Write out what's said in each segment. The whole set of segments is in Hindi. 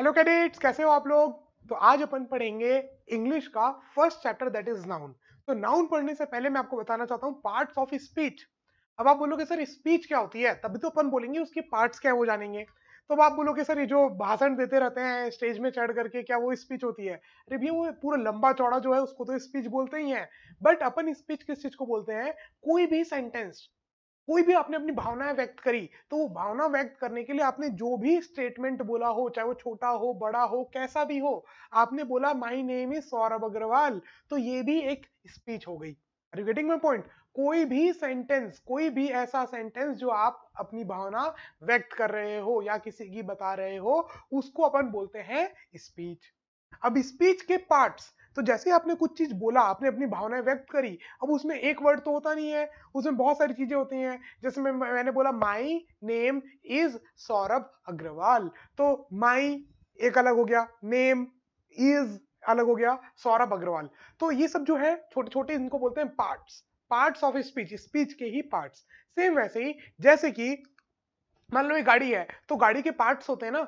हेलो कैडेट्स कैसे हो आप लोग तो आज अपन पढ़ेंगे इंग्लिश का first chapter that is noun तो नाउन पढ़ने से पहले मैं आपको बताना चाहता हूँ पार्ट्स ऑफ स्पीच अब आप बोलोगे सर स्पीच क्या होती है तभी तो अपन बोलेंगे उसके पार्ट्स क्या है वो जानेंगे तो अब आप बोलोगे सर ये जो भाषण देते रहते हैं स्टेज में चढ़ करके क्या वो स्पीच होती है अरे भैया वो पूरा लंबा चौड़ा जो है उसको तो स्पीच बोलते ही है बट अपन स्पीच किस चीज को बोलते हैं कोई भी सेंटेंस कोई भी आपने अपनी भावनाएं व्यक्त करी तो वो भावना व्यक्त करने के लिए आपने जो भी स्टेटमेंट बोला हो चाहे वो छोटा हो बड़ा हो कैसा भी हो आपने बोला my name is Saurabh Agarwal तो ये भी एक स्पीच हो गई are you getting my point कोई भी सेंटेंस कोई भी ऐसा सेंटेंस जो आप अपनी भावना व्यक्त कर रहे हो या किसी की बता रहे हो उसको अपन बोलते हैं स्पीच अब स्पीच के पार्ट्स तो जैसे आपने कुछ चीज़ बोला आपने अपनी भावनाएं व्यक्त करी अब उसमें एक वर्ड तो होता नहीं है उसमें बहुत सारी चीज़ें होती हैं जैसे मैं मैंने बोला my name is Saurabh Agarwal तो माई एक अलग हो गया नेम इज अलग हो गया सौरभ अग्रवाल तो ये सब जो है छोटे छोटे इनको बोलते हैं parts parts of speech speech के ही पार्ट्स सेम वैसे ही जैसे कि मान लो ये गाड़ी है तो गाड़ी के पार्ट्स होते हैं ना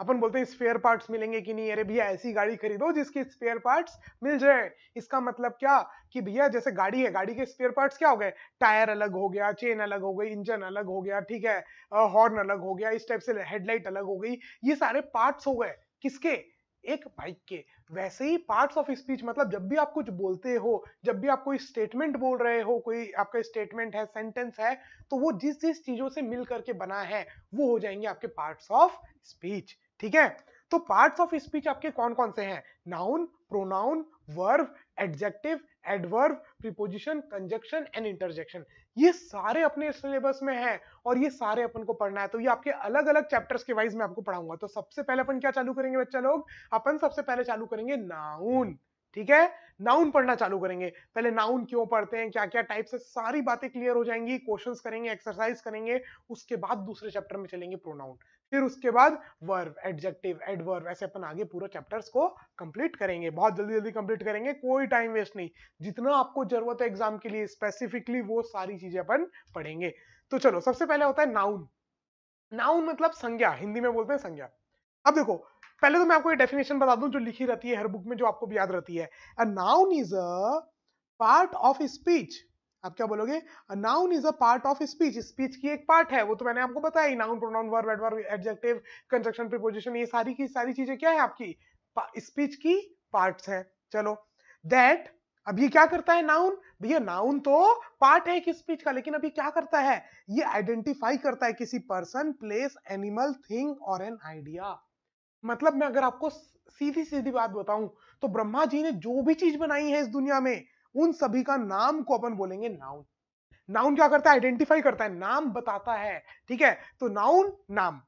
अपन बोलते हैं स्पेयर पार्ट्स मिलेंगे कि नहीं अरे भैया ऐसी गाड़ी खरीदो जिसके स्पेयर पार्ट्स मिल जाए इसका मतलब क्या कि भैया जैसे गाड़ी है गाड़ी के स्पेयर पार्ट्स क्या हो गए टायर अलग हो गया चेन अलग हो गई इंजन अलग हो गया ठीक है हॉर्न अलग हो गया इस टाइप से हेडलाइट अलग हो गई ये सारे पार्ट्स हो गए किसके एक बाइक के वैसे ही पार्ट्स ऑफ स्पीच मतलब जब भी आप कुछ बोलते हो जब भी आप कोई स्टेटमेंट बोल रहे हो कोई आपका स्टेटमेंट है सेंटेंस है तो वो जिस जिस चीजों से मिल करके बना है वो हो जाएंगे आपके पार्ट्स ऑफ स्पीच ठीक है तो पार्ट्स ऑफ स्पीच आपके कौन कौन से हैं noun pronoun verb adjective adverb preposition conjunction and interjection ये सारे अपने सिलेबस में हैं और ये सारे अपन को पढ़ना है तो ये आपके अलग अलग चैप्टर्स के वाइज में आपको पढ़ाऊंगा तो सबसे पहले अपन क्या चालू करेंगे बच्चा लोग अपन सबसे पहले चालू करेंगे नाउन ठीक है नाउन पढ़ना चालू करेंगे पहले नाउन क्यों पढ़ते हैं क्या क्या टाइप्स है सारी बातें क्लियर हो जाएंगी क्वेश्चन करेंगे एक्सरसाइज करेंगे उसके बाद दूसरे चैप्टर में चलेंगे प्रोनाउन फिर उसके बाद वर्व एडजेक्टिव एडवर्व ऐसे अपन आगे पूरा चैप्टर्स को कंप्लीट करेंगे बहुत जल्दी जल्दी कंप्लीट करेंगे कोई टाइम वेस्ट नहीं जितना आपको जरूरत है एग्जाम के लिए स्पेसिफिकली वो सारी चीजें अपन पढ़ेंगे तो चलो सबसे पहले होता है नाउन नाउन मतलब संज्ञा हिंदी में बोलते हैं संज्ञा अब देखो पहले तो मैं आपको ये डेफिनेशन बता दूं जो लिखी रहती है हर बुक में जो आपको याद रहती है a noun is a part of speech आप क्या बोलोगे noun is a part of speech speech की एक पार्ट है वो तो मैंने आपको बताया noun pronoun verb adverb adjective construction preposition ये सारी की सारी चीजें क्या है आपकी स्पीच की पार्ट्स है चलो दैट अब ये क्या करता है नाउन भैया नाउन तो पार्ट है एक स्पीच का लेकिन अभी क्या करता है ये आइडेंटिफाई करता है किसी पर्सन प्लेस एनिमल थिंग और एन आइडिया मतलब मैं अगर आपको सीधी सीधी बात बताऊं तो ब्रह्मा जी ने जो भी चीज बनाई है इस दुनिया में उन सभी का नाम को अपन बोलेंगे नाउन नाउन क्या करता है आइडेंटिफाई करता है नाम बताता है ठीक है तो नाउन नाम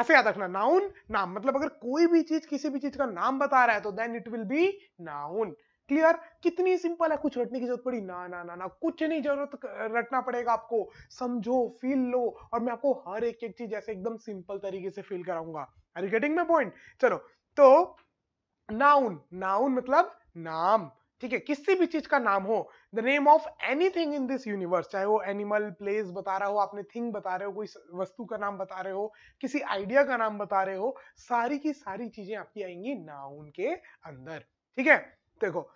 ऐसे याद रखना नाउन नाम मतलब अगर कोई भी चीज किसी भी चीज का नाम बता रहा है तो then it will be noun clear कितनी सिंपल है कुछ रटने की जरूरत पड़ी ना ना ना ना कुछ नहीं जरूरत रटना पड़ेगा आपको समझो फील लो और मैं आपको हर एक एक चीज ऐसे एकदम सिंपल तरीके से फील कराऊंगा are you getting my point चलो तो नाउन नाउन मतलब नाम ठीक है किसी भी चीज का नाम हो the name of any thing in this universe चाहे वो एनिमल प्लेस बता रहा हो आपने थिंग बता रहे हो कोई वस्तु का नाम बता रहे हो किसी आइडिया का नाम बता रहे हो सारी की सारी चीजें आपकी आएंगी नाउन के अंदर ठीक है देखो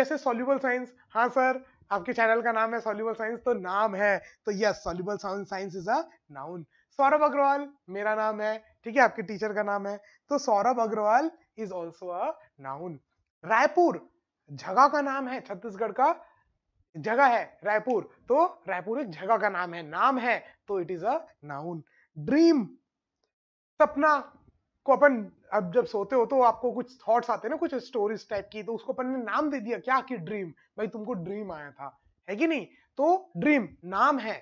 जैसे सोल्यूबल साइंस हाँ सर आपके चैनल का नाम है सोल्यूबल साइंस तो नाम है तो yes soluble science is a noun Saurabh Agarwal मेरा नाम है ठीक है आपके टीचर का नाम है तो Saurabh Agarwal is also a noun Raipur जगह का नाम है छत्तीसगढ़ का जगह है रायपुर तो रायपुर एक जगह का नाम है नाम है तो it is a noun dream सपना को अपन अब जब सोते हो तो आपको कुछ थॉट्स आते हैं ना कुछ स्टोरीज टाइप की तो उसको अपन ने नाम दे दिया क्या कि ड्रीम भाई तुमको ड्रीम आया था है कि नहीं तो ड्रीम नाम है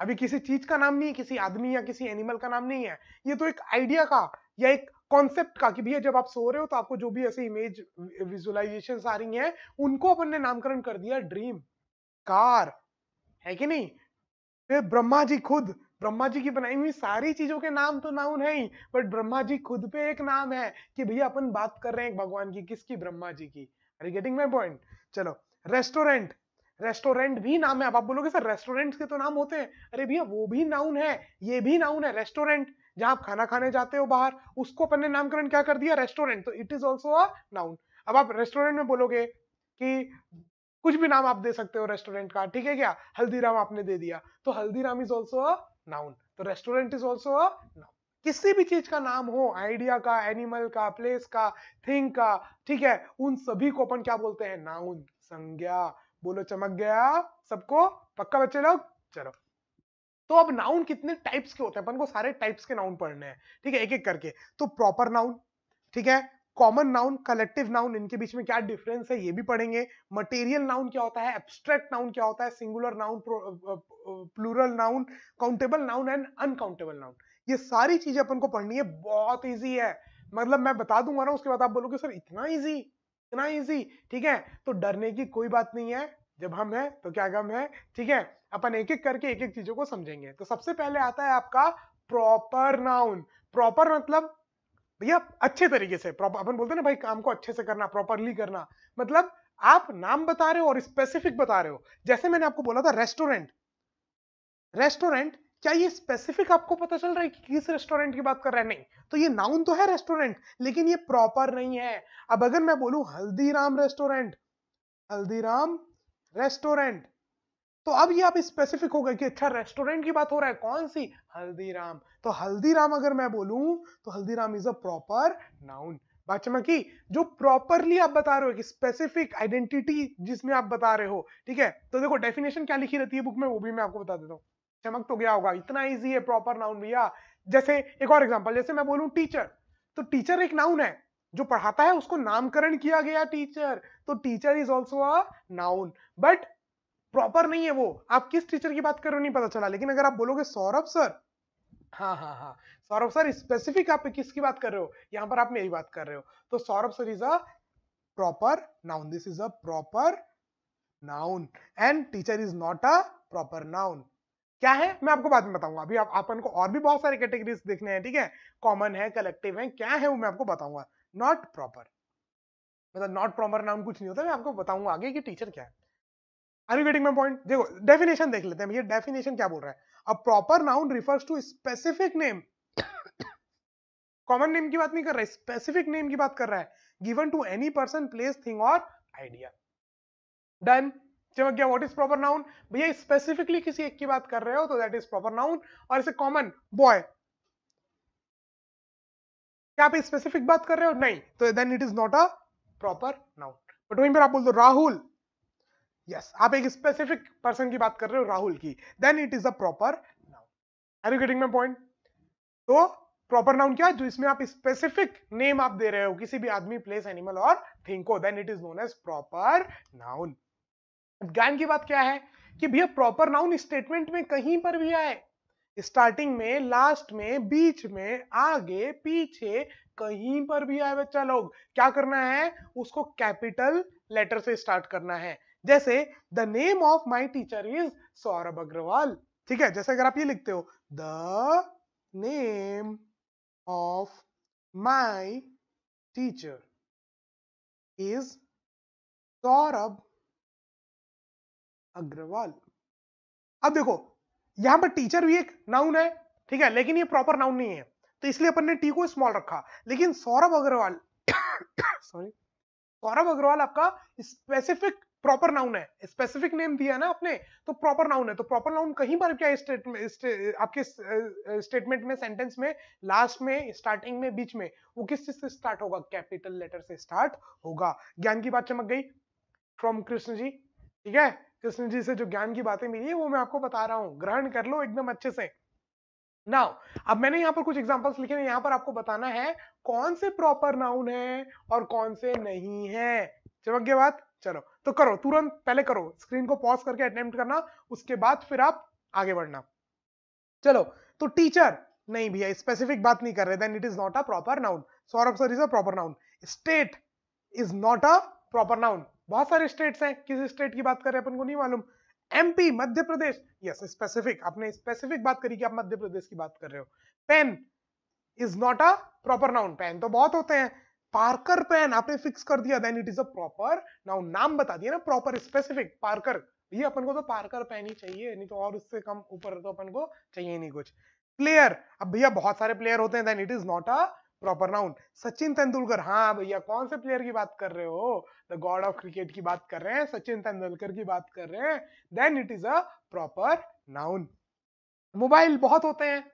अभी किसी चीज का नाम नहीं है किसी आदमी या किसी एनिमल का नाम नहीं है ये तो एक आइडिया का या एक कॉन्सेप्ट का कि भैया जब आप सो रहे हो तो आपको जो भी ऐसे इमेज विजुअलाइजेशन आ रही है उनको अपन ने नामकरण कर दिया ड्रीम कार है कि नहीं फिर ब्रह्मा जी खुद ब्रह्मा जी की बनाई हुई सारी चीजों के नाम तो नाउन है ही बट ब्रह्मा जी खुद पे एक नाम है कि भैया अपन बात कर रहे हैं भगवान की किसकी ब्रह्मा जी की अरे गेटिंग माई पॉइंट चलो रेस्टोरेंट रेस्टोरेंट भी नाम है अब आप बोलोगे सर रेस्टोरेंट के तो नाम होते हैं अरे भैया वो भी नाउन है ये भी नाउन है रेस्टोरेंट जहां आप खाना खाने जाते हो बाहर उसको अपन ने नामकरण क्या कर दिया रेस्टोरेंट तो it is also a noun अब आप रेस्टोरेंट में बोलोगे कि कुछ भी नाम आप दे सकते हो रेस्टोरेंट का ठीक है क्या हल्दीराम आपने दे दिया तो Haldiram is also a noun तो restaurant is also a noun किसी भी चीज का नाम हो आइडिया का एनिमल का प्लेस का थिंग का ठीक है उन सभी को अपन क्या बोलते हैं नाउन संज्ञा बोलो चमक गया सबको पक्का बच्चे लोग चलो तो अब नाउन कितने टाइप्स के होते हैं अपन को सारे टाइप्स के नाउन पढ़ने हैं ठीक है एक एक करके तो प्रॉपर नाउन ठीक है कॉमन नाउन कलेक्टिव नाउन इनके बीच में क्या डिफरेंस है ये भी पढ़ेंगे मटेरियल नाउन क्या होता है एब्स्ट्रैक्ट नाउन क्या होता है singular noun plural noun countable noun and uncountable noun ये सारी चीजें अपन को पढ़नी है बहुत ईजी है मतलब मैं बता दूंगा ना उसके बाद आप बोलोगे सर इतना ईजी इतना इजी ठीक है तो डरने की कोई बात नहीं है जब हम हैं तो क्या गम है ठीक है अपन एक एक करके एक एक चीजों को समझेंगे तो सबसे पहले आता है आपका प्रॉपर नाउन प्रॉपर मतलब भैया अच्छे तरीके से प्रॉपर अपन बोलते हैं ना भाई काम को अच्छे से करना प्रॉपरली करना मतलब आप नाम बता रहे हो और स्पेसिफिक बता रहे हो जैसे मैंने आपको बोला था रेस्टोरेंट रेस्टोरेंट क्या ये स्पेसिफिक आपको पता चल रहा है कि किस रेस्टोरेंट की बात कर रहा है नहीं तो ये नाउन तो है रेस्टोरेंट लेकिन ये प्रॉपर नहीं है अब अगर मैं बोलू हल्दीराम रेस्टोरेंट हल्दीराम रेस्टोरेंट तो अब ये आप स्पेसिफिक हो गए कि अच्छा रेस्टोरेंट की बात हो रहा है कौन सी हल्दीराम तो हल्दीराम अगर मैं बोलू तो Haldiram is a proper noun बात जो प्रॉपरली आप बता रहे हो कि स्पेसिफिक आइडेंटिटी जिसमें आप बता रहे हो ठीक है तो देखो डेफिनेशन क्या लिखी रहती है बुक में वो भी मैं आपको बता देता हूँ चमक तो गया होगा इतना इजी है प्रॉपर नाउन भैया जैसे एक और एग्जांपल जैसे मैं बोलूं टीचर तो टीचर एक नाउन है जो पढ़ाता है उसको नामकरण किया गया टीचर तो teacher is also a noun but proper नहीं है वो आप किस टीचर की बात कर रहे हो नहीं पता चला लेकिन अगर आप बोलोगे सौरभ सर हाँ हाँ हाँ सौरभ सर स्पेसिफिक आप किसकी बात कर रहे हो यहाँ पर आप मेरी बात कर रहे हो तो Saurabh sir is a proper noun this is a proper noun and teacher is not a proper noun क्या है मैं आपको बाद में बताऊंगा अभी आप अपन को और भी बहुत सारे कैटेगरीज देखने हैं ठीक है कॉमन है कलेक्टिव है क्या है वो मैं आपको बताऊंगा नॉट प्रॉपर मतलब नॉट प्रॉपर नाउन कुछ नहीं होता मैं आपको बताऊंगा आगे कि टीचर क्या है आर गेटिंग माय पॉइंट देखो डेफिनेशन देख लेते हैं ये डेफिनेशन क्या बोल रहा है a proper noun refers to specific name common name की बात नहीं कर रहा है स्पेसिफिक नेम की बात कर रहा है given to any person place thing और आइडिया डन चमक गया वॉट इज प्रॉपर नाउन भैया स्पेसिफिकली किसी एक की बात कर रहे हो तो दैट इज प्रॉपर नाउन और इसे कॉमन बॉय क्या आप स्पेसिफिक बात कर रहे हो नहीं तो then it is not a proper noun but वहीं पर आप बोल दो राहुल यस yes, आप एक स्पेसिफिक पर्सन की बात कर रहे हो राहुल की then it is a proper noun are you getting my point तो प्रॉपर नाउन क्या जो इसमें आप स्पेसिफिक नेम आप दे रहे हो किसी भी आदमी प्लेस एनिमल और थिंक को then it is known as proper noun ज्ञान की बात क्या है कि भैया प्रॉपर नाउन स्टेटमेंट में कहीं पर भी आए स्टार्टिंग में लास्ट में बीच में आगे पीछे कहीं पर भी आए बच्चा लोग क्या करना है उसको कैपिटल लेटर से स्टार्ट करना है जैसे the name of my teacher is Saurabh Agarwal ठीक है जैसे अगर आप ये लिखते हो the name of my teacher is Saurabh Agarwal अब देखो यहां पर टीचर भी एक नाउन है ठीक है लेकिन ये प्रॉपर नाउन नहीं है तो इसलिए अपन ने टी को स्मॉल रखा लेकिन सौरभ अग्रवाल सॉरी सौरभ अग्रवाल आपका स्पेसिफिक प्रॉपर नाउन है स्पेसिफिक नेम दिया है ना आपने तो प्रॉपर नाउन है तो प्रॉपर नाउन कहीं पर क्या स्टेटमेंट आपके स्टेटमेंट में सेंटेंस में लास्ट में स्टार्टिंग में बीच में वो किस चीज से स्टार्ट होगा कैपिटल लेटर से स्टार्ट होगा ज्ञान की बात चमक गई फ्रॉम कृष्ण जी ठीक है कृष्ण जी से जो ज्ञान की बातें मिली है वो मैं आपको बता रहा हूँ ग्रहण कर लो एकदम अच्छे से नाउ अब मैंने यहाँ पर कुछ एग्जाम्पल्स लिखे हैं यहाँ पर आपको बताना है कौन से प्रॉपर नाउन है और कौन से नहीं है चमक गया बात चलो तो करो तुरंत पहले करो स्क्रीन को पॉज करके अटेम्प्ट करना उसके बाद फिर आप आगे बढ़ना चलो तो टीचर नहीं भैया स्पेसिफिक बात नहीं कर रहे then it is not a proper noun Saurabh sir is a proper noun state is not a proper noun बहुत सारे स्टेट्स हैं किस स्टेट की बात करें अपन को नहीं मालूम MP Madhya Pradesh yes specific आपने स्पेसिफिक बात करी कि आप मध्य प्रदेश की बात कर रहे हो pen is not a proper noun pen तो बहुत होते हैं पार्कर पेन आपने फिक्स कर दिया then it is a proper noun नाम बता दिया ना प्रॉपर स्पेसिफिक पार्कर ये अपन को तो पार्कर पेन ही चाहिए नहीं तो और उससे कम ऊपर तो अपन को चाहिए नहीं कुछ प्लेयर अब भैया बहुत सारे प्लेयर होते हैं then it is not a proper noun Sachin Tendulkar हाँ भैया कौन से प्लेयर की बात कर रहे हो द गॉड ऑफ क्रिकेट की बात कर रहे हैं सचिन तेंदुलकर की बात कर रहे हैं then it is a proper noun mobile बहुत होते हैं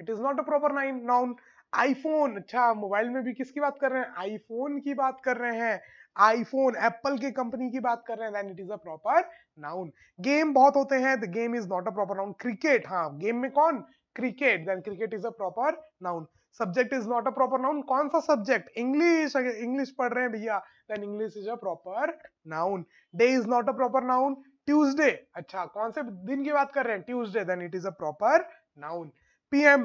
it is not a proper noun iPhone अच्छा मोबाइल में भी किसकी बात कर रहे हैं आईफोन की बात कर रहे हैं आईफोन एप्पल के कंपनी की बात कर रहे हैं it is a proper noun game बहुत होते हैं the game is not a proper noun cricket हाँ गेम में कौन cricket then cricket is a proper noun subject is not a proper noun कौन सा सब्जेक्ट इंग्लिश इंग्लिश पढ़ रहे हैं भैया then English is a proper noun day is not a proper noun Tuesday अच्छा कौन से दिन की बात कर रहे हैं Tuesday then it is a proper noun PM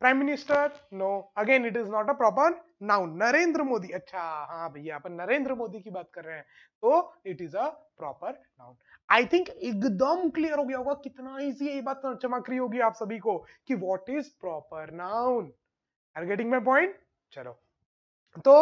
prime minister no again it is not a proper noun Narendra Modi अच्छा हाँ भैया अपन नरेंद्र मोदी की बात कर रहे हैं तो it is a proper noun I think एकदम क्लियर हो गया होगा कितना इजी ये बात चमक रही होगी आप सभी को कि what is proper noun are getting my point चलो तो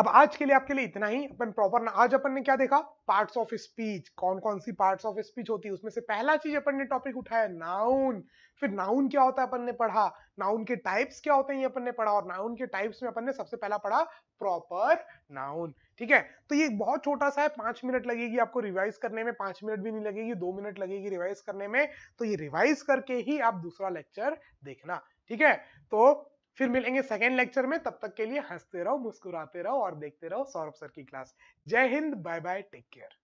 अब आज के लिए आपके लिए इतना ही अपन प्रॉपर आज अपन ने क्या देखा पार्ट्स ऑफ स्पीच कौन कौन सी पार्ट्स ऑफ स्पीच होती है उसमें से पहला चीज अपन ने टॉपिक उठाया नाउन फिर नाउन क्या होता है अपन ने पढ़ा नाउन के टाइप्स क्या होते हैं ये अपन ने पढ़ा और नाउन के टाइप्स में अपन ने सबसे पहला पढ़ा प्रॉपर नाउन ठीक है तो ये बहुत छोटा सा है पांच मिनट लगेगी आपको रिवाइज करने में पांच मिनट भी नहीं लगेगी दो मिनट लगेगी रिवाइज करने में तो ये रिवाइज करके ही आप दूसरा लेक्चर देखना ठीक है तो फिर मिलेंगे सेकेंड लेक्चर में तब तक के लिए हंसते रहो मुस्कुराते रहो और देखते रहो सौरभ सर की क्लास जय हिंद बाय बाय टेक केयर